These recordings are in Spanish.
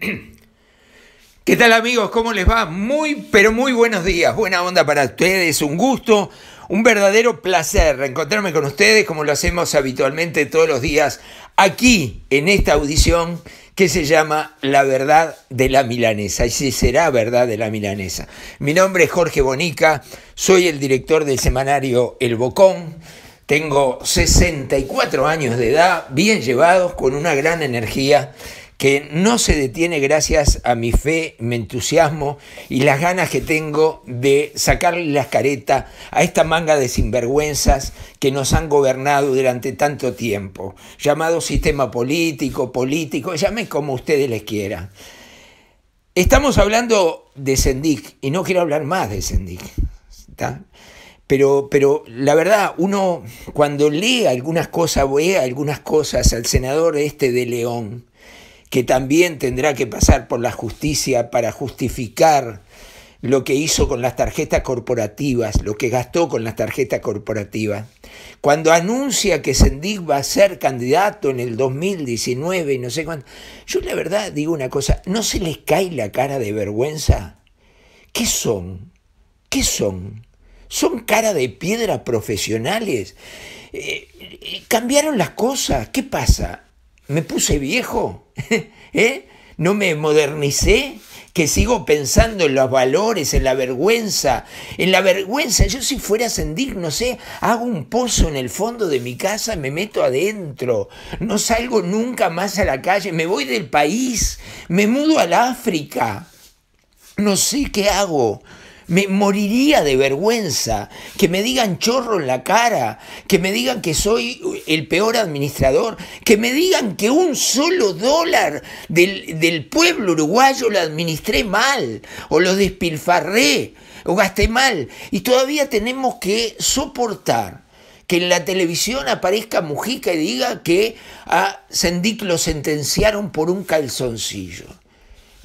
¿Qué tal amigos? ¿Cómo les va? Muy, pero muy buenos días. Buena onda para ustedes. Un gusto, un verdadero placer reencontrarme con ustedes como lo hacemos habitualmente todos los días aquí en esta audición que se llama La verdad de la milanesa. Y si será verdad de la milanesa. Mi nombre es Jorge Bonica, soy el director del semanario El Bocón. Tengo 64 años de edad, bien llevados, con una gran energía que no se detiene gracias a mi fe, mi entusiasmo y las ganas que tengo de sacarle las caretas a esta manga de sinvergüenzas que nos han gobernado durante tanto tiempo, llamado sistema político, político, llame como ustedes les quieran. Estamos hablando de Sendik y no quiero hablar más de Sendik, Pero, pero, la verdad, uno cuando lee algunas cosas, ve algunas cosas al senador este de León, que también tendrá que pasar por la justicia para justificar lo que hizo con las tarjetas corporativas, lo que gastó con las tarjetas corporativas. Cuando anuncia que Sendig va a ser candidato en el 2019 y no sé cuándo, yo la verdad digo una cosa, ¿no se les cae la cara de vergüenza? ¿Qué son? ¿Qué son? ¿Son cara de piedra profesionales? Eh, eh, ¿Cambiaron las cosas? ¿Qué pasa? ¿Me puse viejo? ¿Eh? ¿No me modernicé? que sigo pensando en los valores, en la vergüenza, en la vergüenza. Yo si fuera ascendir, no sé, hago un pozo en el fondo de mi casa, me meto adentro, no salgo nunca más a la calle, me voy del país, me mudo al África, no sé qué hago. Me moriría de vergüenza que me digan chorro en la cara, que me digan que soy el peor administrador, que me digan que un solo dólar del, pueblo uruguayo lo administré mal o lo despilfarré o gasté mal. Y todavía tenemos que soportar que en la televisión aparezca Mujica y diga que a ah, Sendic lo sentenciaron por un calzoncillo.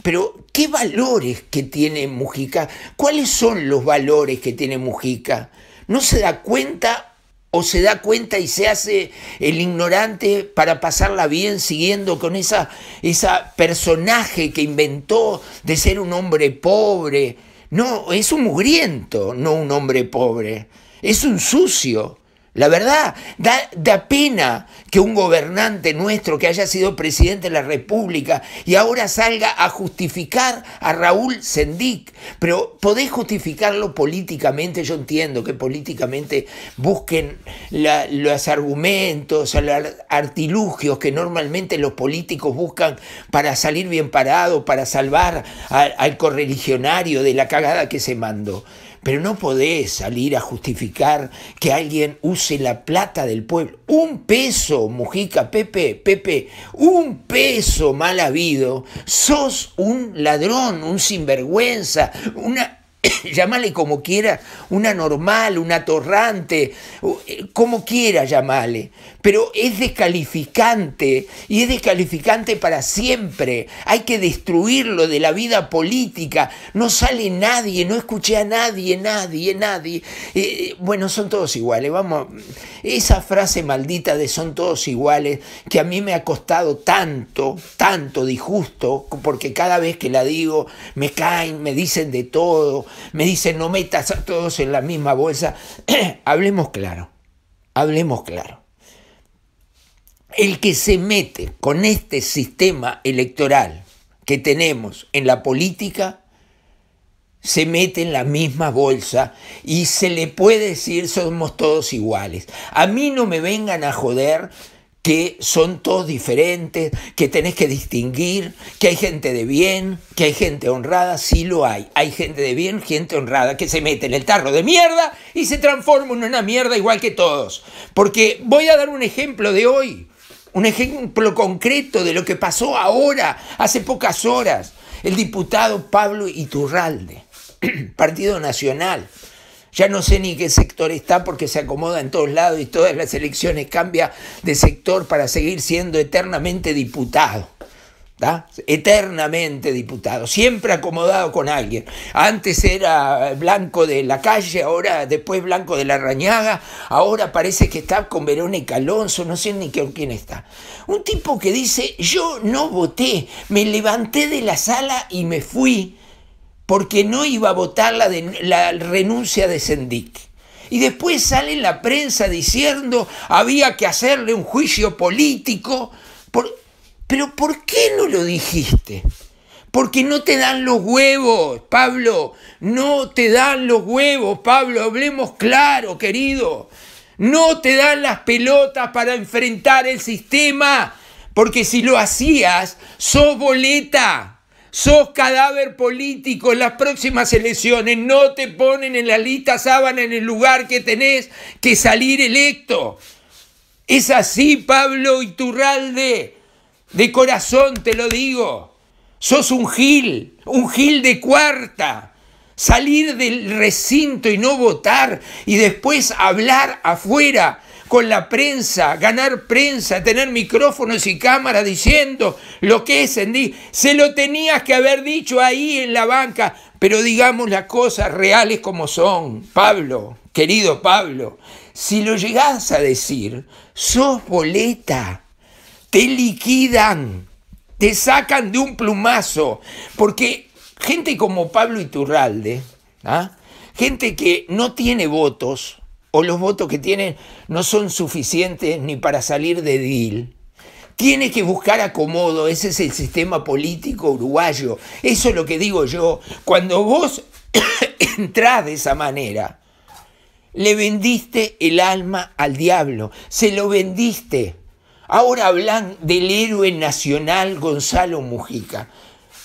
Pero, ¿qué valores que tiene Mujica? ¿Cuáles son los valores que tiene Mujica? ¿No se da cuenta o se da cuenta y se hace el ignorante para pasarla bien siguiendo con esa, esa personaje que inventó de ser un hombre pobre? No, es un mugriento, no un hombre pobre. Es un sucio. La verdad, da, pena que un gobernante nuestro que haya sido presidente de la República y ahora salga a justificar a Raúl Sendic. Pero podés justificarlo políticamente, yo entiendo que políticamente busquen los argumentos, los artilugios que normalmente los políticos buscan para salir bien parado, para salvar al correligionario de la cagada que se mandó. Pero no podés salir a justificar que alguien use la plata del pueblo. Un peso, Mujica, Pepe, Pepe, un peso mal habido. Sos un ladrón, un sinvergüenza, una llamale como quiera, una normal, una torrante... Eh, como quiera llamale, pero es descalificante y es descalificante para siempre. Hay que destruirlo de la vida política. No sale nadie, no escuché a nadie, nadie, nadie. Eh, eh, bueno, son todos iguales, vamos. Esa frase maldita de son todos iguales, que a mí me ha costado tanto, tanto disgusto, porque cada vez que la digo me caen, me dicen de todo, me dicen no metas a todos en la misma bolsa. hablemos claro, hablemos claro. El que se mete con este sistema electoral que tenemos en la política, se mete en la misma bolsa y se le puede decir somos todos iguales. A mí no me vengan a joder que son todos diferentes, que tenés que distinguir, que hay gente de bien, que hay gente honrada, sí lo hay. Hay gente de bien, gente honrada, que se mete en el tarro de mierda y se transforma en una mierda igual que todos. Porque voy a dar un ejemplo de hoy, un ejemplo concreto de lo que pasó ahora, hace pocas horas. El diputado Pablo Iturralde, Partido Nacional, ya no sé ni qué sector está porque se acomoda en todos lados y todas las elecciones cambia de sector para seguir siendo eternamente diputado. eternamente diputado, siempre acomodado con alguien. Antes era blanco de la calle, ahora después blanco de la rañaga, ahora parece que está con Verónica Alonso, no sé ni quién está. Un tipo que dice, yo no voté, me levanté de la sala y me fui porque no iba a votar la, renuncia de Sendik. Y después sale en la prensa diciendo había que hacerle un juicio político. Pero ¿por qué no lo dijiste? Porque no te dan los huevos, Pablo. No te dan los huevos, Pablo. Hablemos claro, querido. No te dan las pelotas para enfrentar el sistema. Porque si lo hacías, sos boleta. Sos cadáver político en las próximas elecciones. No te ponen en la lista sábana en el lugar que tenés que salir electo. Es así, Pablo Iturralde. De corazón te lo digo. Sos un gil, un gil de cuarta. Salir del recinto y no votar y después hablar afuera con la prensa, ganar prensa, tener micrófonos y cámaras diciendo lo que es en Se lo tenías que haber dicho ahí en la banca, pero digamos las cosas reales como son. Pablo, querido Pablo, si lo llegás a decir, sos boleta, te liquidan, te sacan de un plumazo, porque gente como Pablo Iturralde, ¿ah? gente que no tiene votos, o los votos que tienen no son suficientes ni para salir de DIL. Tiene que buscar acomodo, ese es el sistema político uruguayo. Eso es lo que digo yo. Cuando vos entrás de esa manera, le vendiste el alma al diablo, se lo vendiste. Ahora hablan del héroe nacional Gonzalo Mujica.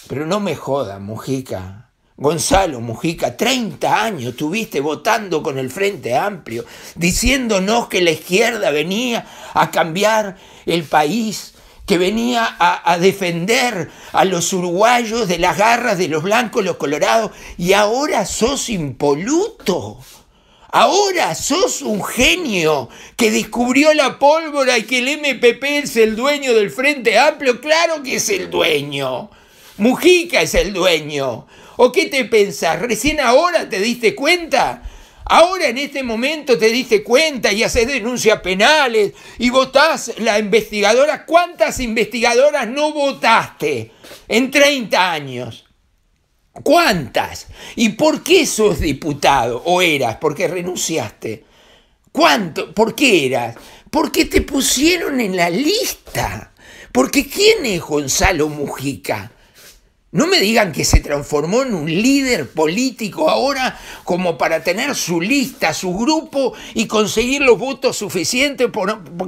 Pero no me joda, Mujica. Gonzalo Mujica, 30 años estuviste votando con el Frente Amplio, diciéndonos que la izquierda venía a cambiar el país, que venía a, a, defender a los uruguayos de las garras de los blancos, los colorados, y ahora sos impoluto. Ahora sos un genio que descubrió la pólvora y que el MPP es el dueño del Frente Amplio. Claro que es el dueño. Mujica es el dueño. ¿O qué te pensás? ¿Recién ahora te diste cuenta? Ahora en este momento te diste cuenta y haces denuncias penales y votás la investigadora. ¿Cuántas investigadoras no votaste en 30 años? ¿Cuántas? ¿Y por qué sos diputado? ¿O eras? ¿Por qué renunciaste. ¿Cuánto? ¿Por qué eras? Porque te pusieron en la lista. Porque ¿quién es Gonzalo Mujica? No me digan que se transformó en un líder político ahora como para tener su lista, su grupo y conseguir los votos suficientes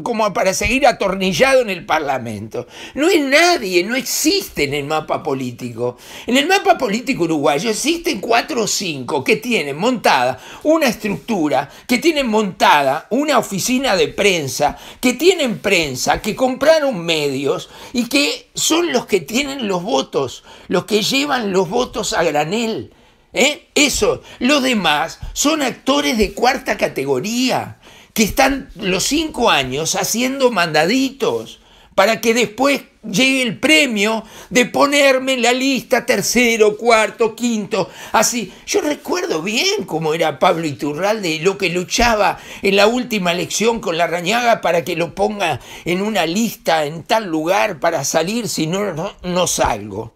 como para seguir atornillado en el Parlamento. No es nadie, no existe en el mapa político. En el mapa político uruguayo existen cuatro o cinco que tienen montada una estructura, que tienen montada una oficina de prensa, que tienen prensa, que compraron medios y que son los que tienen los votos los que llevan los votos a granel. ¿eh? Eso, los demás son actores de cuarta categoría, que están los cinco años haciendo mandaditos para que después llegue el premio de ponerme en la lista tercero, cuarto, quinto, así. Yo recuerdo bien cómo era Pablo Iturralde y lo que luchaba en la última elección con la rañaga para que lo ponga en una lista en tal lugar para salir, si no, no salgo.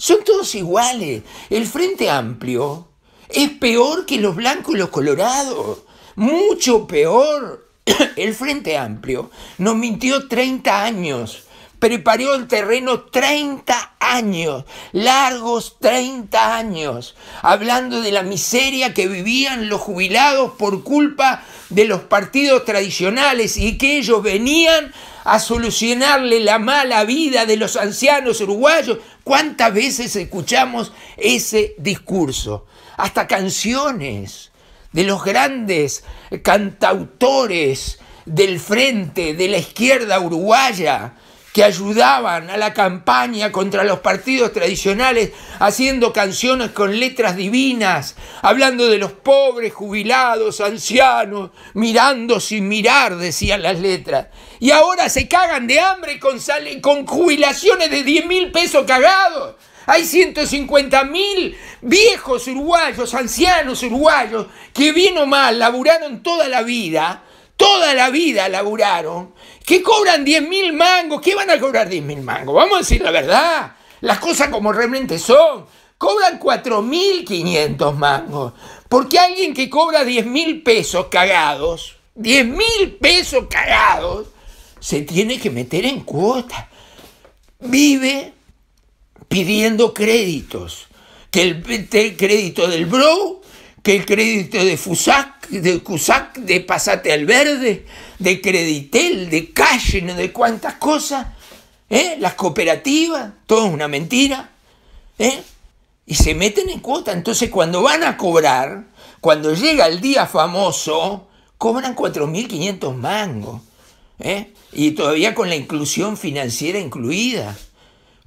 Son todos iguales. El Frente Amplio es peor que los blancos y los colorados. Mucho peor. El Frente Amplio nos mintió 30 años. Preparó el terreno 30 años, largos 30 años, hablando de la miseria que vivían los jubilados por culpa de los partidos tradicionales y que ellos venían a solucionarle la mala vida de los ancianos uruguayos. ¿Cuántas veces escuchamos ese discurso? Hasta canciones de los grandes cantautores del frente, de la izquierda uruguaya, que ayudaban a la campaña contra los partidos tradicionales, haciendo canciones con letras divinas, hablando de los pobres, jubilados, ancianos, mirando sin mirar, decían las letras. Y ahora se cagan de hambre con, con jubilaciones de 10 mil pesos cagados. Hay 150 mil viejos uruguayos, ancianos uruguayos, que bien o mal laburaron toda la vida, toda la vida laburaron, ¿Qué cobran 10.000 mangos? ¿Qué van a cobrar 10.000 mangos? Vamos a decir la verdad. Las cosas como realmente son. Cobran 4.500 mangos. Porque alguien que cobra 10.000 pesos cagados, 10.000 pesos cagados, se tiene que meter en cuota. Vive pidiendo créditos. Que el crédito del bro que el crédito de Fusac, de Cusac, de Pasate al Verde, de Creditel, de Calle, no de cuántas cosas, ¿eh? las cooperativas, todo es una mentira, ¿eh? y se meten en cuota. Entonces cuando van a cobrar, cuando llega el día famoso, cobran 4.500 mangos, ¿eh? y todavía con la inclusión financiera incluida.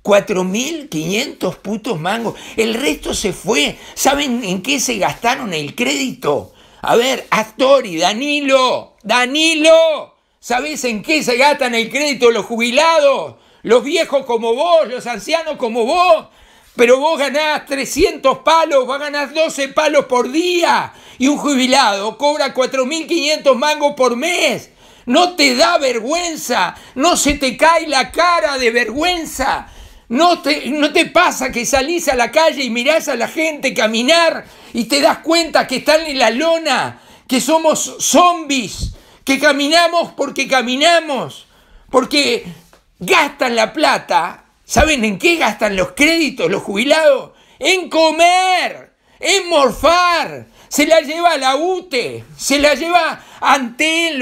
4.500 putos mangos. El resto se fue. ¿Saben en qué se gastaron el crédito? A ver, Astori, Danilo, Danilo, sabes en qué se gastan el crédito los jubilados? Los viejos como vos, los ancianos como vos. Pero vos ganás 300 palos, vos ganás 12 palos por día. Y un jubilado cobra 4.500 mangos por mes. No te da vergüenza, no se te cae la cara de vergüenza. ¿No te, pasa que salís a la calle y mirás a la gente caminar y te das cuenta que están en la lona, que somos zombies, que caminamos porque caminamos, porque gastan la plata? ¿Saben en qué gastan los créditos, los jubilados? En comer, en morfar, se la lleva a la UTE, se la lleva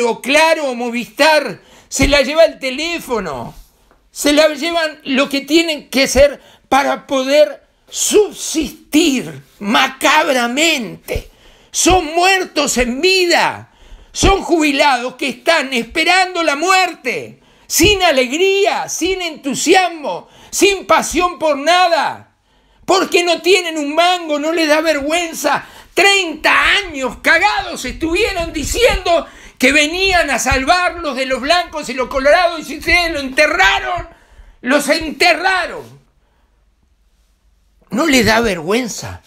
o Claro, Movistar, se la lleva el teléfono se la llevan lo que tienen que ser para poder subsistir macabramente. Son muertos en vida, son jubilados que están esperando la muerte, sin alegría, sin entusiasmo, sin pasión por nada, porque no tienen un mango, no les da vergüenza. 30 años cagados estuvieron diciendo que venían a salvarlos de los blancos y los colorados y si ustedes lo enterraron, los enterraron. No les da vergüenza.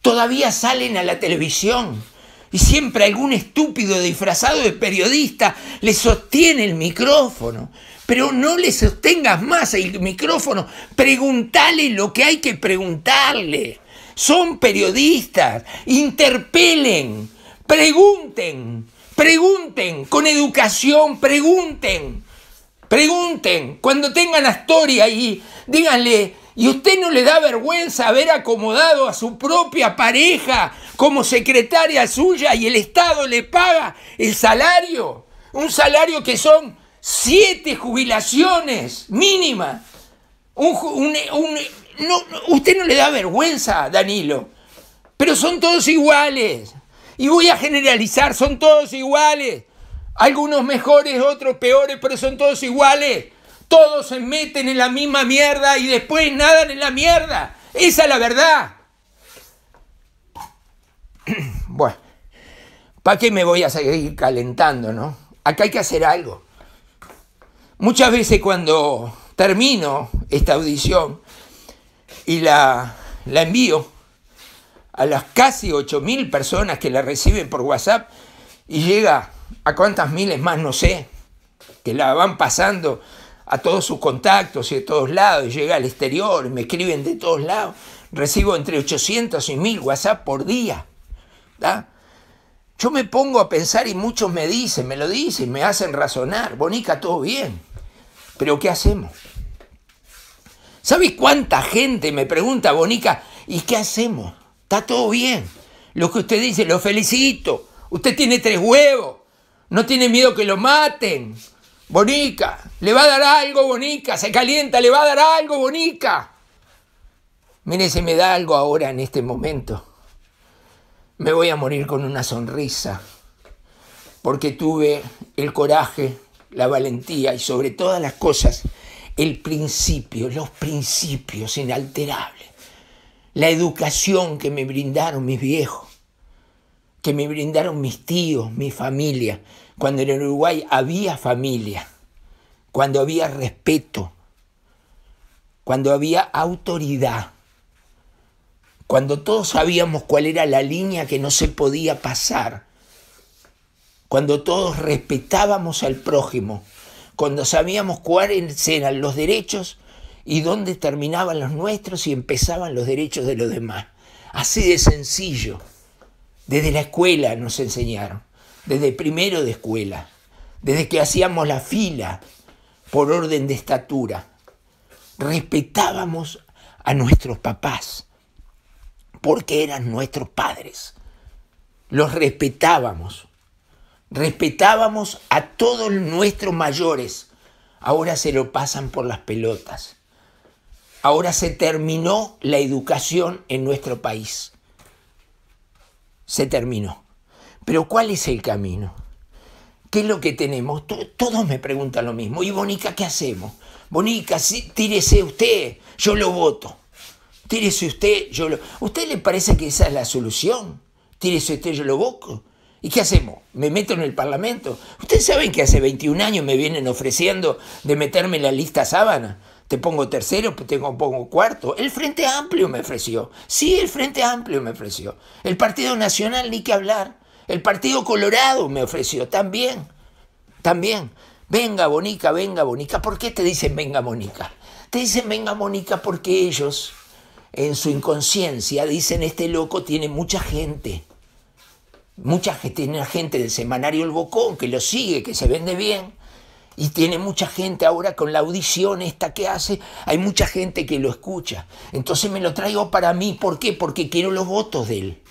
Todavía salen a la televisión y siempre algún estúpido disfrazado de periodista le sostiene el micrófono. Pero no le sostengas más el micrófono, pregúntale lo que hay que preguntarle. Son periodistas, interpelen, pregunten, Pregunten con educación, pregunten. Pregunten, cuando tengan la historia y díganle, ¿y usted no le da vergüenza haber acomodado a su propia pareja como secretaria suya y el Estado le paga el salario? Un salario que son siete jubilaciones mínimas. usted no le da vergüenza, Danilo, pero son todos iguales. Y voy a generalizar, son todos iguales. Algunos mejores, otros peores, pero son todos iguales. Todos se meten en la misma mierda y después nadan en la mierda. Esa es la verdad. Bueno, ¿para qué me voy a seguir calentando, no? Acá hay que hacer algo. Muchas veces cuando termino esta audición y la, la envío, a las casi 8.000 personas que la reciben por WhatsApp y llega a cuántas miles más, no sé, que la van pasando a todos sus contactos y de todos lados, y llega al exterior, y me escriben de todos lados. Recibo entre 800 y 1000 WhatsApp por día. Yo me pongo a pensar y muchos me dicen, me lo dicen, me hacen razonar, Bonica, todo bien, pero ¿qué hacemos? ¿Sabes cuánta gente me pregunta, Bonica, ¿y qué hacemos? Está todo bien. Lo que usted dice, lo felicito. Usted tiene tres huevos. No tiene miedo que lo maten. Bonica, le va a dar algo, Bonica. Se calienta, le va a dar algo, Bonica. Mire, se me da algo ahora en este momento. Me voy a morir con una sonrisa. Porque tuve el coraje, la valentía y sobre todas las cosas, el principio, los principios inalterables la educación que me brindaron mis viejos, que me brindaron mis tíos, mi familia. Cuando en Uruguay había familia, cuando había respeto, cuando había autoridad, cuando todos sabíamos cuál era la línea que no se podía pasar, cuando todos respetábamos al prójimo, cuando sabíamos cuáles eran los derechos y dónde terminaban los nuestros y empezaban los derechos de los demás. Así de sencillo. Desde la escuela nos enseñaron, desde primero de escuela, desde que hacíamos la fila por orden de estatura. Respetábamos a nuestros papás porque eran nuestros padres. Los respetábamos. Respetábamos a todos nuestros mayores. Ahora se lo pasan por las pelotas. Ahora se terminó la educación en nuestro país. Se terminó. Pero ¿cuál es el camino? ¿Qué es lo que tenemos? Todos me preguntan lo mismo. ¿Y Bonica qué hacemos? Bonica, tírese usted, yo lo voto. Tírese usted, yo lo... ¿Usted le parece que esa es la solución? Tírese usted, yo lo voto. ¿Y qué hacemos? ¿Me meto en el Parlamento? Ustedes saben que hace 21 años me vienen ofreciendo de meterme en la lista sábana te pongo tercero, pues te pongo cuarto. El Frente Amplio me ofreció. Sí, el Frente Amplio me ofreció. El Partido Nacional, ni que hablar. El Partido Colorado me ofreció también. También. Venga, Bonica, venga, Bonica. ¿Por qué te dicen venga, Bonica? Te dicen venga, Mónica porque ellos, en su inconsciencia, dicen este loco tiene mucha gente. Mucha gente, tiene gente del semanario El Bocón que lo sigue, que se vende bien y tiene mucha gente ahora con la audición esta que hace, hay mucha gente que lo escucha. Entonces me lo traigo para mí, ¿por qué? Porque quiero los votos de él.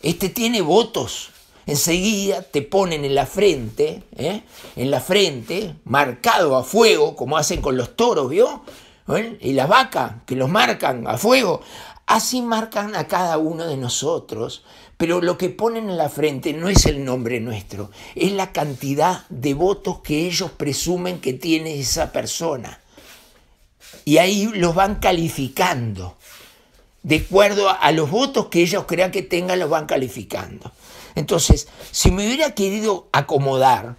Este tiene votos. Enseguida te ponen en la frente, ¿eh? en la frente, marcado a fuego, como hacen con los toros, ¿vio? ¿Eh? Y las vacas, que los marcan a fuego. Así marcan a cada uno de nosotros, pero lo que ponen en la frente no es el nombre nuestro, es la cantidad de votos que ellos presumen que tiene esa persona. Y ahí los van calificando. De acuerdo a los votos que ellos crean que tengan, los van calificando. Entonces, si me hubiera querido acomodar,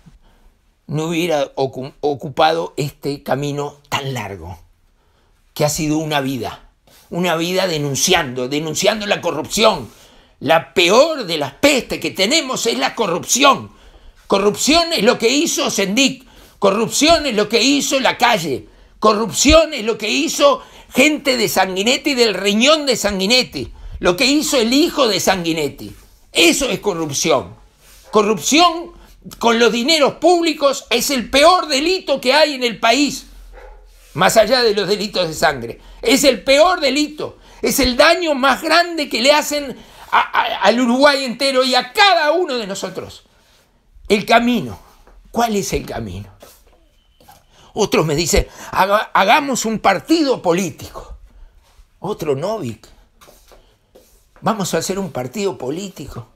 no hubiera ocupado este camino tan largo, que ha sido una vida una vida denunciando, denunciando la corrupción. La peor de las pestes que tenemos es la corrupción. Corrupción es lo que hizo Sendic, corrupción es lo que hizo la calle, corrupción es lo que hizo gente de Sanguinetti, del riñón de Sanguinetti, lo que hizo el hijo de Sanguinetti. Eso es corrupción. Corrupción con los dineros públicos es el peor delito que hay en el país más allá de los delitos de sangre. Es el peor delito, es el daño más grande que le hacen al Uruguay entero y a cada uno de nosotros. El camino, ¿cuál es el camino? Otros me dicen, hagamos un partido político. Otro Novik. Vamos a hacer un partido político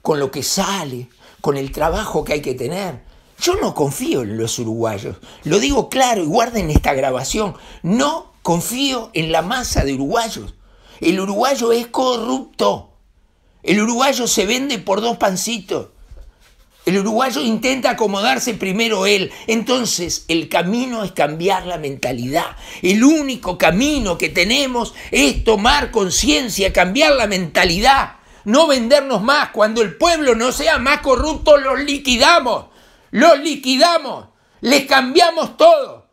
con lo que sale, con el trabajo que hay que tener, yo no confío en los uruguayos. Lo digo claro y guarden esta grabación. No confío en la masa de uruguayos. El uruguayo es corrupto. El uruguayo se vende por dos pancitos. El uruguayo intenta acomodarse primero él. Entonces el camino es cambiar la mentalidad. El único camino que tenemos es tomar conciencia, cambiar la mentalidad. No vendernos más. Cuando el pueblo no sea más corrupto, los liquidamos. Los liquidamos, les cambiamos todo.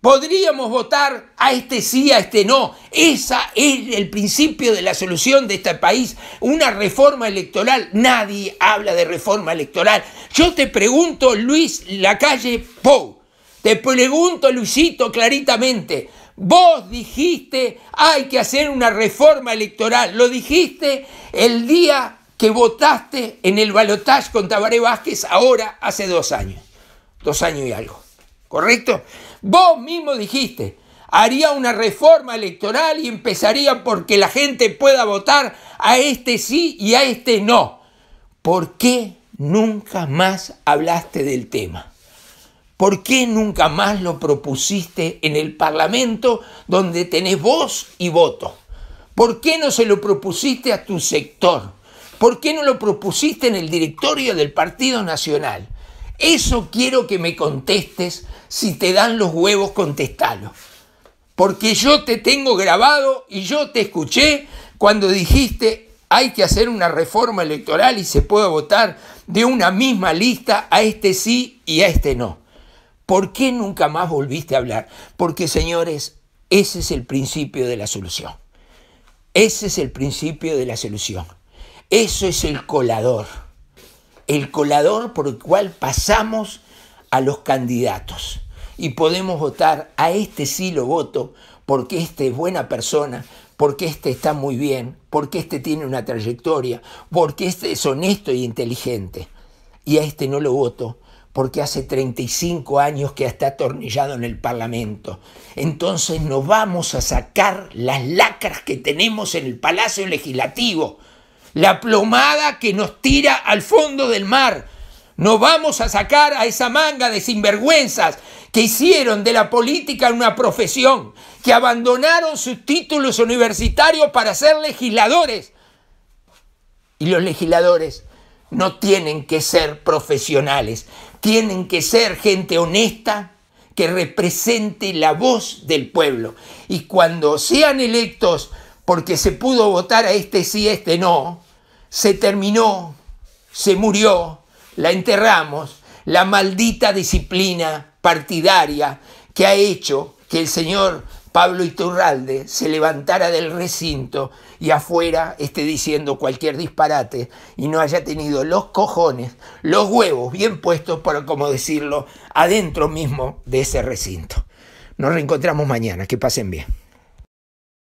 Podríamos votar a este sí, a este no. Ese es el principio de la solución de este país. Una reforma electoral. Nadie habla de reforma electoral. Yo te pregunto, Luis Lacalle Pou, te pregunto, Luisito, claritamente. Vos dijiste, hay que hacer una reforma electoral. Lo dijiste el día que votaste en el balotaje con Tabaré Vázquez ahora hace dos años, dos años y algo, ¿correcto? Vos mismo dijiste, haría una reforma electoral y empezaría porque la gente pueda votar a este sí y a este no. ¿Por qué nunca más hablaste del tema? ¿Por qué nunca más lo propusiste en el Parlamento donde tenés voz y voto? ¿Por qué no se lo propusiste a tu sector? ¿Por qué no lo propusiste en el directorio del Partido Nacional? Eso quiero que me contestes. Si te dan los huevos, contestalo. Porque yo te tengo grabado y yo te escuché cuando dijiste hay que hacer una reforma electoral y se puede votar de una misma lista a este sí y a este no. ¿Por qué nunca más volviste a hablar? Porque, señores, ese es el principio de la solución. Ese es el principio de la solución. Eso es el colador. El colador por el cual pasamos a los candidatos. Y podemos votar a este sí lo voto porque este es buena persona, porque este está muy bien, porque este tiene una trayectoria, porque este es honesto e inteligente. Y a este no lo voto porque hace 35 años que está atornillado en el Parlamento. Entonces nos vamos a sacar las lacras que tenemos en el Palacio Legislativo la plomada que nos tira al fondo del mar. No vamos a sacar a esa manga de sinvergüenzas que hicieron de la política una profesión, que abandonaron sus títulos universitarios para ser legisladores. Y los legisladores no tienen que ser profesionales, tienen que ser gente honesta que represente la voz del pueblo. Y cuando sean electos porque se pudo votar a este sí, a este no, se terminó, se murió, la enterramos, la maldita disciplina partidaria que ha hecho que el señor Pablo Iturralde se levantara del recinto y afuera esté diciendo cualquier disparate y no haya tenido los cojones, los huevos bien puestos, por como decirlo, adentro mismo de ese recinto. Nos reencontramos mañana, que pasen bien.